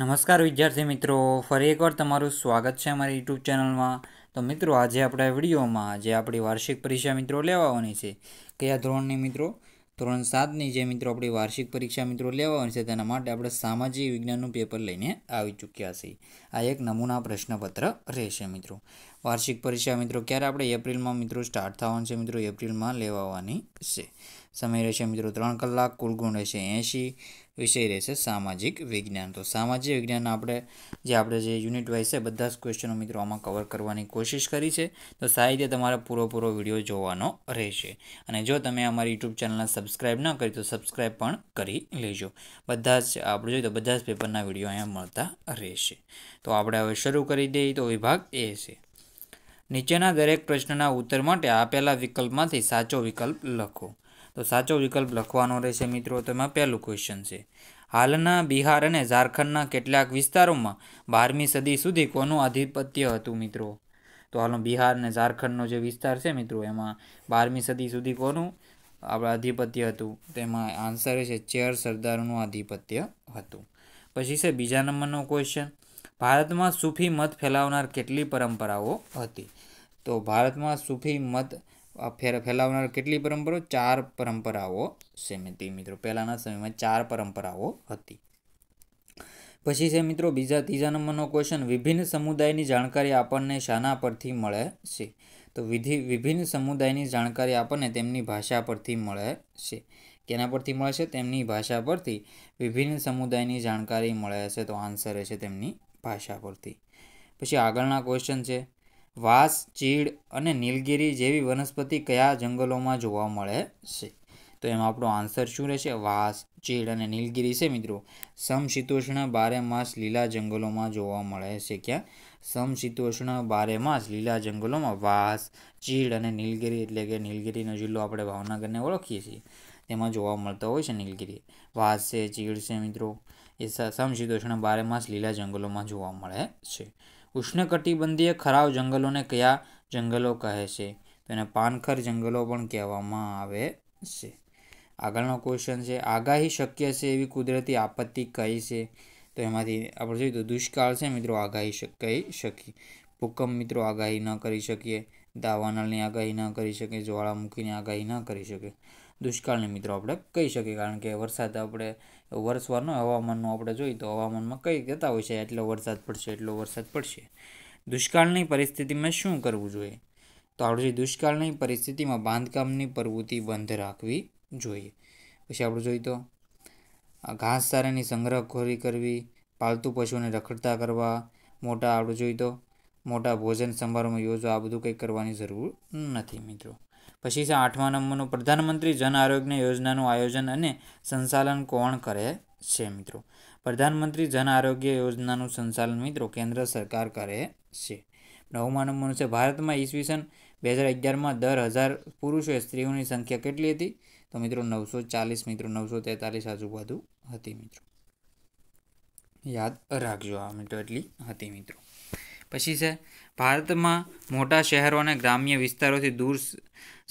નમસ્કાર વિદ્યાર્થી મિત્રો ફરી એકવાર તમારું સ્વાગત છે અમારી યુટ્યુબ ચેનલમાં તો મિત્રો આજે આપણા વિડીયોમાં જે આપણી વાર્ષિક પરીક્ષા મિત્રો લેવાની છે કયા ધોરણની મિત્રો ધોરણ સાતની જે મિત્રો આપણી વાર્ષિક પરીક્ષા મિત્રો લેવાની છે તેના માટે આપણે સામાજિક વિજ્ઞાનનું પેપર લઈને આવી ચૂક્યા છીએ આ એક નમૂના પ્રશ્નપત્ર રહેશે મિત્રો વાર્ષિક પરીક્ષા મિત્રો ક્યારે આપણે એપ્રિલમાં મિત્રો સ્ટાર્ટ થવાનું છે મિત્રો એપ્રિલમાં લેવાવાની છે સમય રહેશે મિત્રો ત્રણ કલાક કુલ ગુણ રહેશે એંશી વિષય રહેશે સામાજિક વિજ્ઞાન તો સામાજિક વિજ્ઞાન આપણે જે આપણે જે યુનિટ વાઇઝ છે બધા જ ક્વેશ્ચનો મિત્રો આમાં કવર કરવાની કોશિશ કરી છે તો સાહિત્ય તમારે પૂરો વિડીયો જોવાનો રહેશે અને જો તમે અમારી યુટ્યુબ ચેનલને સબસ્ક્રાઈબ ના કરી તો સબસ્ક્રાઈબ પણ કરી લેજો બધા જ આપણે જોઈએ તો બધા જ પેપરના વિડીયો અહીંયા મળતા રહેશે તો આપણે હવે શરૂ કરી દઈએ તો વિભાગ એ છે નીચેના દરેક પ્રશ્નના ઉત્તર માટે આપેલા વિકલ્પમાંથી સાચો વિકલ્પ લખો તો સાચો વિકલ્પ લખવાનો રહેશે મિત્રો તેમાં પહેલું ક્વેશ્ચન છે હાલના બિહાર અને ઝારખંડના કેટલાક વિસ્તારોમાં બારમી સદી સુધી કોનું આધિપત્ય હતું મિત્રો તો હાલનો બિહાર અને ઝારખંડનો જે વિસ્તાર છે મિત્રો એમાં બારમી સદી સુધી કોનું આપણે આધિપત્ય હતું તેમાં આન્સર છે ચેર સરદારનું આધિપત્ય હતું પછી છે બીજા નંબરનો ક્વેશ્ચન ભારતમાં સૂફી મત ફેલાવનાર કેટલી પરંપરાઓ હતી તો ભારતમાં સૂફી મત ફેલાવનાર કેટલી પરંપરાઓ ચાર પરંપરાઓ છે મિત્રો મિત્રો પહેલાંના સમયમાં ચાર પરંપરાઓ હતી પછી છે મિત્રો બીજા ત્રીજા નંબરનો ક્વેશ્ચન વિભિન્ન સમુદાયની જાણકારી આપણને શાના પરથી મળે છે તો વિધિ વિભિન્ન સમુદાયની જાણકારી આપણને તેમની ભાષા પરથી મળે છે કેના પરથી મળે છે તેમની ભાષા પરથી વિભિન્ન સમુદાયની જાણકારી મળે છે તો આન્સર છે તેમની ભાષા પરથી પછી આગળના ક્વેશ્ચન છે વાસ ચીડ અને નીલગિરી જેવી વનસ્પતિ કયા જંગલોમાં જોવા મળે છે તો એમાં આપણો આન્સર શું રહેશે વાસ ચીડ અને નીલગિરી છે મિત્રો સમશીતોષ્ણ બારે માસ લીલા જંગલોમાં જોવા મળે છે ક્યાં સમશીતોષ્ણ બારે માસ લીલા જંગલોમાં વાસ ચીડ અને નીલગિરી એટલે કે નીલગિરીનો જિલ્લો આપણે ભાવનગરને ઓળખીએ છીએ તેમાં જોવા મળતા હોય છે નીલગિરી વાસ છે ચીડ છે મિત્રો એ સમશીતોષ્ણ બારે માસ લીલા જંગલોમાં જોવા મળે છે ઉષ્ણકટિબંધીય ખરાવ જંગલોને કયા જંગલો કહે છે તેને પાનખર જંગલો પણ કહેવામાં આવે છે આગળનો ક્વેશ્ચન છે આગાહી શક્ય છે એવી કુદરતી આપત્તિ કઈ છે તો એમાંથી આપણે જોઈએ તો દુષ્કાળ છે મિત્રો આગાહી કહી શકીએ ભૂકંપ મિત્રો આગાહી ન કરી શકીએ દાવાનળની આગાહી ન કરી શકીએ જ્વાળામુખીની આગાહી ન કરી શકીએ દુષ્કાળને મિત્રો આપણે કહી શકીએ કારણ કે વરસાદ આપણે વર્ષવારનો હવામાનનું આપણે જોઈએ તો હવામાનમાં કંઈ કહેતા હોય છે એટલો વરસાદ પડશે એટલો વરસાદ પડશે દુષ્કાળની પરિસ્થિતિમાં શું કરવું જોઈએ તો આપણે જોઈએ દુષ્કાળની પરિસ્થિતિમાં બાંધકામની પ્રવૃત્તિ બંધ રાખવી જોઈએ પછી આપણે જોઈએ તો ઘાસ ચારાની સંગ્રહખોરી કરવી પાલતુ પશુઓને રખડતા કરવા મોટા આપણે જોઈએ તો મોટા ભોજન સમારોહમાં યોજવા આ બધું કંઈ કરવાની જરૂર નથી મિત્રો પછી છે આઠમા નંબરનું પ્રધાનમંત્રી જન આરોગ્ય યોજનાનું આયોજન અને સંચાલન કોણ કરે છે મિત્રો પ્રધાનમંત્રી જન આરોગ્ય યોજનાનું સંચાલન મિત્રો કેન્દ્ર સરકાર કરે છે નવમા નંબરનું છે ભારતમાં ઈસવીસન બે હજાર અગિયારમાં દર હજાર પુરુષોએ સ્ત્રીઓની સંખ્યા કેટલી હતી તો મિત્રો નવસો ચાલીસ મિત્રો નવસો તેતાલીસ આજુબાજુ હતી મિત્રો યાદ રાખજો આ મિત્રો એટલી હતી મિત્રો પછી છે ભારતમાં મોટા શહેરો અને ગ્રામ્ય વિસ્તારોથી દૂર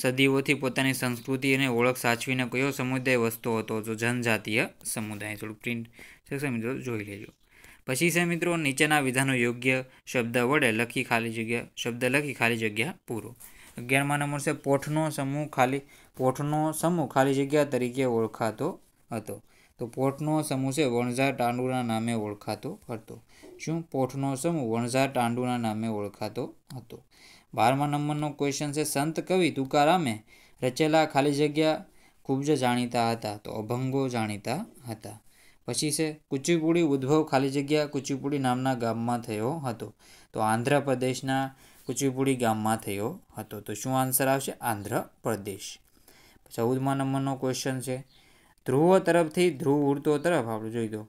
સદીઓથી પોતાની સંસ્કૃતિ અને ઓળખ સાચવીને કયો સમુદાય વસતો હતો જો જનજાતીય સમુદાય થોડું પ્રિન્ટ છે મિત્રો જોઈ લેજો પછી છે મિત્રો નીચેના વિધાનો યોગ્ય શબ્દ વડે લખી ખાલી જગ્યા શબ્દ લખી ખાલી જગ્યા પૂરો અગિયારમાં નંબર છે પોઠનો સમૂહ ખાલી પોઠનો સમૂહ ખાલી જગ્યા તરીકે ઓળખાતો હતો તો પોઠનો સમૂહ છે વણઝાર ટાંડુના નામે ઓળખાતો હતો શું પોઠનો સમૂહ વણઝાર ટાંડુના નામે ઓળખાતો હતો બારમા નંબરનો ક્વેશ્ચન છે સંત કવિ તુકારામે રચેલા ખાલી જગ્યા ખૂબ જ જાણીતા હતા તો અભંગો જાણીતા હતા પછી છે કુચીપુડી ઉદ્ભવ ખાલી જગ્યા કુચીપુડી નામના ગામમાં થયો હતો તો આંધ્રપ્રદેશના કુચીપુડી ગામમાં થયો હતો તો શું આન્સર આવશે આંધ્રપ્રદેશ ચૌદમા નંબરનો ક્વેશ્ચન છે ધ્રુવ તરફથી ધ્રુવ ઉડતો તરફ આપણે જોઈ દો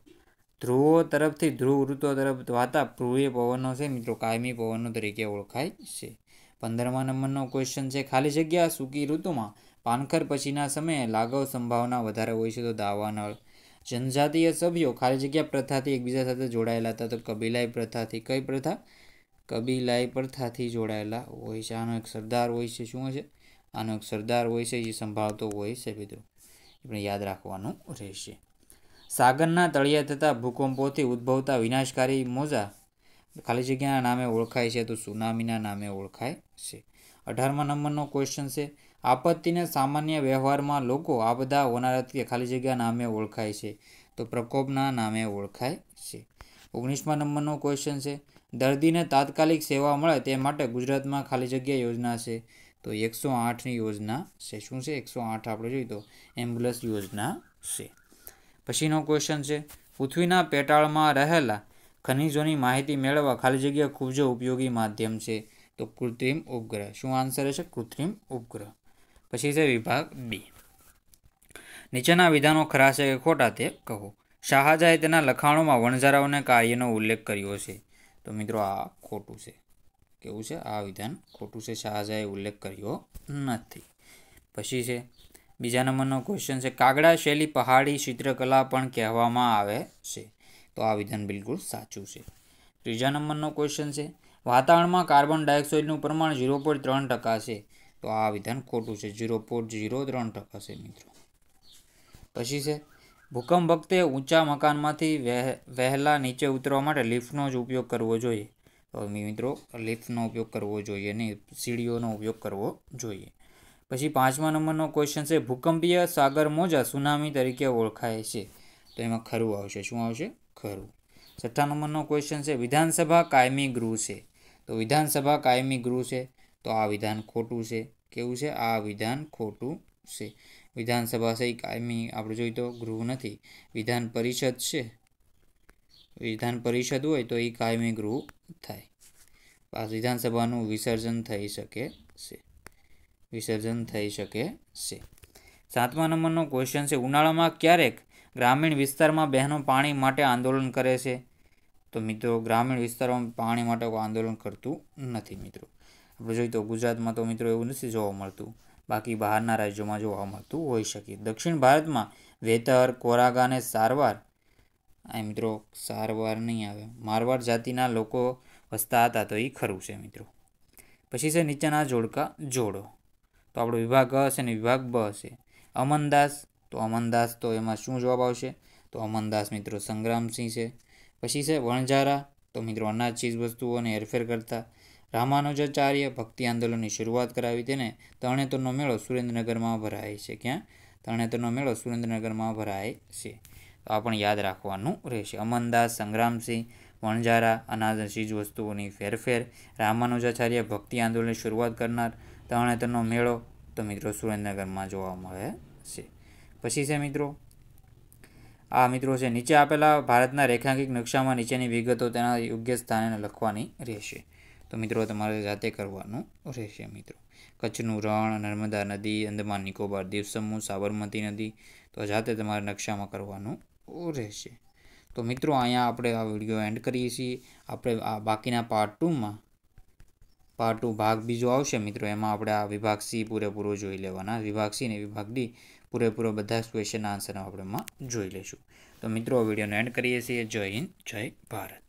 ધ્રુવો તરફથી ધ્રુવ ઉડતો તરફ વાતા ધ્રુવીય પવનો છે મિત્રો કાયમી પવનો તરીકે ઓળખાય છે પંદરમા નંબરનો ક્વેશ્ચન છે ખાલી જગ્યા સૂકી ઋતુમાં પાનખર પછીના સમયે લાગવ સંભાવના વધારે હોય છે તો દાવાનળ જનજાતીય સભ્યો ખાલી જગ્યા પ્રથાથી એકબીજા સાથે જોડાયેલા હતા તો કબીલાઈ પ્રથાથી કઈ પ્રથા કબીલાઈ પ્રથાથી જોડાયેલા હોય છે આનો એક સરદાર હોય છે શું છે આનો એક સરદાર હોય છે એ સંભાળતો હોય છે મિત્રો પણ યાદ રાખવાનું રહેશે સાગરના તળિયા થતા ભૂકંપોથી ઉદ્ભવતા વિનાશકારી મોજા ખાલી જગ્યાના નામે ઓળખાય છે તો સુનામીના નામે ઓળખાય છે અઢારમા નંબરનો ક્વેશ્ચન છે આપત્તિને સામાન્ય વ્યવહારમાં લોકો આપદા હોનારત કે ખાલી જગ્યા નામે ઓળખાય છે તો પ્રકોપના નામે ઓળખાય છે ઓગણીસમા નંબરનો ક્વેશ્ચન છે દર્દીને તાત્કાલિક સેવા મળે તે માટે ગુજરાતમાં ખાલી જગ્યા યોજના છે તો એકસો આઠની યોજના છે શું છે એકસો આઠ આપણે જોઈએ તો એમ્બ્યુલન્સ યોજના છે પછીનો ક્વેશ્ચન છે પૃથ્વીના પેટાળમાં રહેલા ખનિજોની માહિતી મેળવવા ખાલી જગ્યા ખૂબ જ ઉપયોગી માધ્યમ છે તો કૃત્રિમ ઉપગ્રહ શું આન્સર હશે કૃત્રિમ ઉપગ્રહ પછી છે વિભાગ બી નીચેના વિધાનો ખરા છે કે ખોટા તે કહો શાહજાએ તેના લખાણોમાં વણઝારાઓના કાર્યનો ઉલ્લેખ કર્યો છે તો મિત્રો આ ખોટું છે કેવું છે આ વિધાન ખોટું છે શાહજહાએ ઉલ્લેખ કર્યો નથી પછી છે બીજા નંબરનો ક્વેશ્ચન છે કાગડા શૈલી પહાડી ચિત્રકલા પણ કહેવામાં આવે છે તો આ વિધાન બિલકુલ સાચું છે ત્રીજા નંબરનો ક્વેશ્ચન છે વાતાવરણમાં કાર્બન ડાયોક્સાઇડનું પ્રમાણ ઝીરો પોઈન્ટ ત્રણ ટકા છે તો આ વિધાન ખોટું છે ઝીરો પોઈન્ટ ઝીરો ત્રણ ટકા છે મિત્રો પછી છે ભૂકંપ વખતે ઊંચા મકાનમાંથી વહે વહેલા નીચે ઉતરવા માટે લિફ્ટનો જ ઉપયોગ કરવો જોઈએ મિત્રો લિફ્ટનો ઉપયોગ કરવો જોઈએ નહીં સીડીઓનો ઉપયોગ કરવો જોઈએ પછી પાંચમા નંબરનો ક્વેશ્ચન છે ભૂકંપીય સાગર મોજા સુનામી તરીકે ઓળખાય છે તો એમાં ખરું આવશે શું આવશે ખરું છઠ્ઠા નંબરનો ક્વેશ્ચન છે વિધાનસભા કાયમી ગૃહ છે તો વિધાનસભા કાયમી ગૃહ છે તો આ વિધાન ખોટું છે કેવું છે આ વિધાન ખોટું છે વિધાનસભા સહી કાયમી આપણે જોઈએ તો ગૃહ નથી વિધાન પરિષદ છે વિધાન પરિષદ હોય તો એ કાયમી ગૃહ થાય વિધાનસભાનું વિસર્જન થઈ શકે છે વિસર્જન થઈ શકે છે સાતમા નંબરનો ક્વેશ્ચન છે ઉનાળામાં ક્યારેક ગ્રામીણ વિસ્તારમાં બહેનો પાણી માટે આંદોલન કરે છે તો મિત્રો ગ્રામીણ વિસ્તારોમાં પાણી માટે આંદોલન કરતું નથી મિત્રો આપણે જોઈએ તો ગુજરાતમાં તો મિત્રો એવું નથી જોવા મળતું બાકી બહારના રાજ્યોમાં જોવા મળતું હોઈ શકે દક્ષિણ ભારતમાં વેતર કોરાગા અને સારવાર આ મિત્રો સારવાર નહીં આવે મારવાડ જાતિના લોકો વસતા હતા તો એ ખરું છે મિત્રો પછી છે નીચેના જોડકા જોડો તો આપણો વિભાગ અ હશે ને વિભાગ બ હશે અમનદાસ તો અમનદાસ તો એમાં શું જવાબ આવશે તો અમનદાસ મિત્રો સંગ્રામસિંહ છે પછી છે વણઝારા તો મિત્રો અનાજ ચીજ વસ્તુઓને હેરફેર કરતા રામાનુજાચાર્ય ભક્તિ આંદોલનની શરૂઆત કરાવી તેને તરણેતરનો મેળો સુરેન્દ્રનગરમાં ભરાય છે ક્યાં તરણેતરનો મેળો સુરેન્દ્રનગરમાં ભરાય છે તો આ પણ યાદ રાખવાનું રહેશે અમનદાસ સંગ્રામસિંહ વણઝારા અનાજ ચીજ વસ્તુઓની ફેરફેર રામાનુજાચાર્ય ભક્તિ આંદોલનની શરૂઆત કરનાર તરણેતરનો મેળો તો મિત્રો સુરેન્દ્રનગરમાં જોવા મળે છે પછી છે મિત્રો આ મિત્રો છે નીચે આપેલા ભારતના રેખાંકિત નકશામાં નીચેની વિગતો તેના યોગ્ય સ્થાને લખવાની રહેશે તો મિત્રો તમારે જાતે કરવાનું રહેશે મિત્રો કચ્છનું રણ નર્મદા નદી અંદમાન નિકોબાર દ્વીપ સમૂહ સાબરમતી નદી તો જાતે તમારે નકશામાં કરવાનું રહેશે તો મિત્રો અહીંયા આપણે આ વિડીયો એન્ડ કરીએ છીએ આપણે આ બાકીના પાર્ટ ટુમાં પાર્ટ ટુ ભાગ બીજો આવશે મિત્રો એમાં આપણે આ વિભાગ સી પૂરેપૂરો જોઈ લેવાના વિભાગ સી ને વિભાગ ડી પૂરેપૂરો બધા જ ક્વેશ્ચનના આન્સર આપણે એમાં જોઈ લઈશું તો મિત્રો વિડીયોને એન્ડ કરીએ છીએ જય હિન્દ જય ભારત